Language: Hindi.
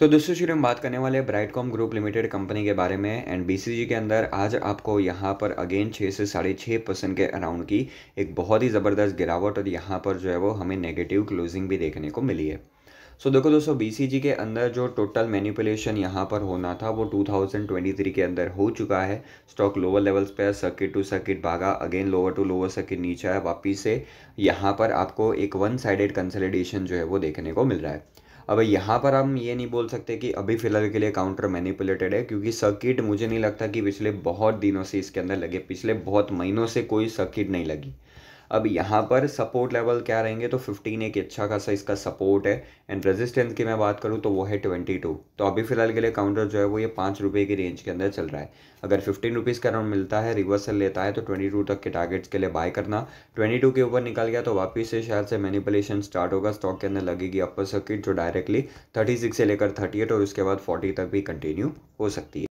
तो दोस्तों शुरू हम बात करने वाले bright Brightcom group limited company के बारे में एंड बीसीजी के अंदर आज आपको यहाँ पर अगेन छः से साढ़े छः परसेंट के अराउंड की एक बहुत ही ज़बरदस्त गिरावट और यहाँ पर जो है वो हमें नेगेटिव क्लोजिंग भी देखने को मिली है सो so, देखो दोस्तों बीसीजी के अंदर जो टोटल मैनिपुलेशन यहाँ पर होना था वो 2023 के अंदर हो चुका है स्टॉक लोअर लेवल्स पे सर्किट टू सर्किट भागा again lower to lower circuit नीचा है वापिस से यहाँ पर आपको एक वन साइडेड कंसलिडेशन जो है वो देखने को मिल रहा है अब यहाँ पर हम ये नहीं बोल सकते कि अभी फ़िलहाल के लिए काउंटर मैनिपुलेटेड है क्योंकि सर्किट मुझे नहीं लगता कि पिछले बहुत दिनों से इसके अंदर लगे पिछले बहुत महीनों से कोई सर्किट नहीं लगी अब यहाँ पर सपोर्ट लेवल क्या रहेंगे तो 15 एक अच्छा खासा इसका सपोर्ट है एंड रेजिस्टेंस की मैं बात करूँ तो वो है 22 तो अभी फ़िलहाल के लिए काउंटर जो है वो ये पाँच रुपये की रेंज के अंदर चल रहा है अगर फिफ्टीन रुपीज़ का राउंड मिलता है रिवर्सल लेता है तो ट्वेंटी तक के टारगेट्स के लिए बाय करना ट्वेंटी के ऊपर निकल गया तो वापस से शायद से मैनिपुलेशन स्टार्ट होगा स्टॉक के अंदर लगेगी अपर सर्किट जो डायरेक्टली थर्टी से लेकर थर्टी और उसके बाद फोर्टी तक भी कंटिन्यू हो सकती है